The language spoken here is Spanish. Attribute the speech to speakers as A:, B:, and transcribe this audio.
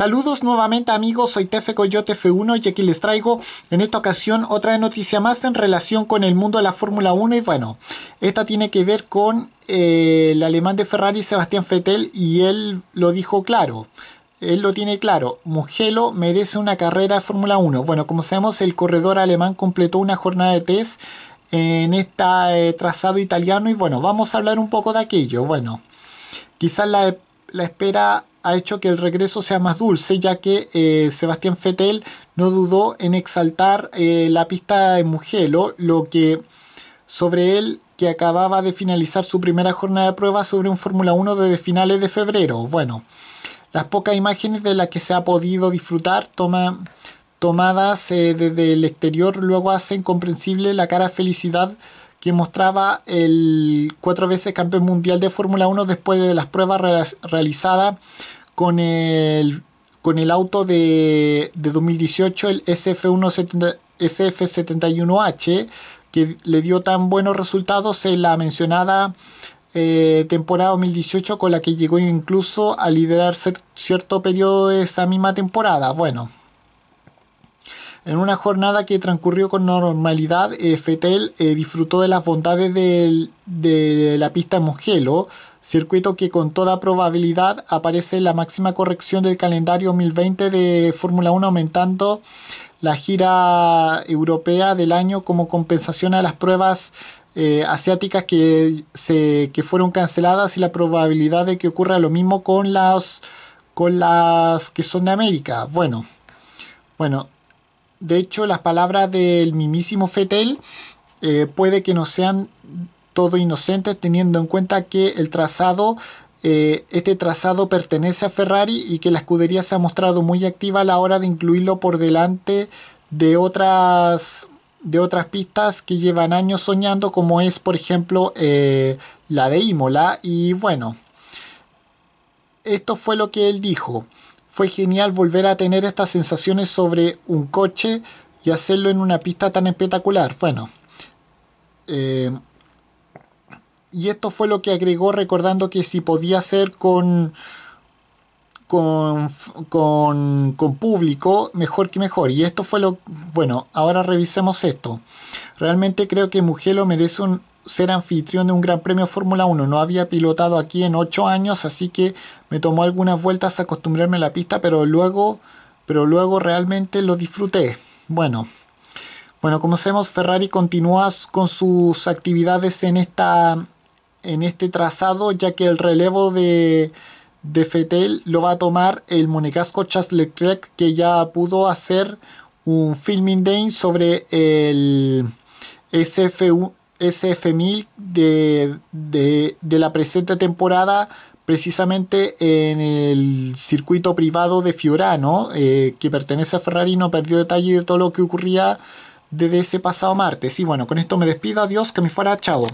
A: Saludos nuevamente amigos, soy Tefe Coyote F1 y aquí les traigo en esta ocasión otra noticia más en relación con el mundo de la Fórmula 1 y bueno, esta tiene que ver con eh, el alemán de Ferrari Sebastián Vettel y él lo dijo claro. Él lo tiene claro, Mugello merece una carrera de Fórmula 1. Bueno, como sabemos, el corredor alemán completó una jornada de test en este trazado italiano y bueno, vamos a hablar un poco de aquello. Bueno, quizás la la espera ha hecho que el regreso sea más dulce, ya que eh, Sebastián Fettel no dudó en exaltar eh, la pista en Mugello, lo que sobre él que acababa de finalizar su primera jornada de pruebas sobre un Fórmula 1 desde finales de febrero. Bueno, las pocas imágenes de las que se ha podido disfrutar tomadas eh, desde el exterior luego hacen comprensible la cara de felicidad que mostraba el cuatro veces campeón mundial de Fórmula 1 después de las pruebas realizadas con el, con el auto de, 2018, el sf SF71H, que le dio tan buenos resultados en la mencionada eh, temporada 2018 con la que llegó incluso a liderar cierto periodo de esa misma temporada. Bueno, en una jornada que transcurrió con normalidad, eh, Fettel eh, disfrutó de las bondades de la pista Mogelo. circuito que con toda probabilidad aparece en la máxima corrección del calendario 2020 de Fórmula 1, aumentando la gira europea del año como compensación a las pruebas eh, asiáticas que, se, fueron canceladas y la probabilidad de que ocurra lo mismo con las, con las que son de América. Bueno, bueno de hecho, las palabras del mimísimo Fetel eh, puede que no sean todo inocentes, teniendo en cuenta que el trazado, eh, este trazado pertenece a Ferrari y que la escudería se ha mostrado muy activa a la hora de incluirlo por delante de otras de otras pistas que llevan años soñando, como es, por ejemplo, eh, la de Imola. Y bueno, esto fue lo que él dijo fue genial volver a tener estas sensaciones sobre un coche y hacerlo en una pista tan espectacular. Bueno, eh, y esto fue lo que agregó recordando que si podía hacer con, con, con, con público, mejor que mejor. Y esto fue lo... Bueno, ahora revisemos esto. Realmente creo que Mugello merece un, ser anfitrión de un Gran Premio Fórmula 1. No había pilotado aquí en 8 años, así que me tomó algunas vueltas acostumbrarme a la pista, pero luego, pero luego realmente lo disfruté. Bueno, bueno, como sabemos, Ferrari continúa con sus actividades en, esta, en este trazado, ya que el relevo de, de Fetel lo va a tomar el monegasco Charles Leclerc, que ya pudo hacer un filming day sobre el SF1 SF1000 de, de, la presente temporada precisamente en el circuito privado de Fiorano, eh, que pertenece a Ferrari, no perdió detalle de todo lo que ocurría desde ese pasado martes. Y bueno, con esto me despido, adiós, que me fuera, chao.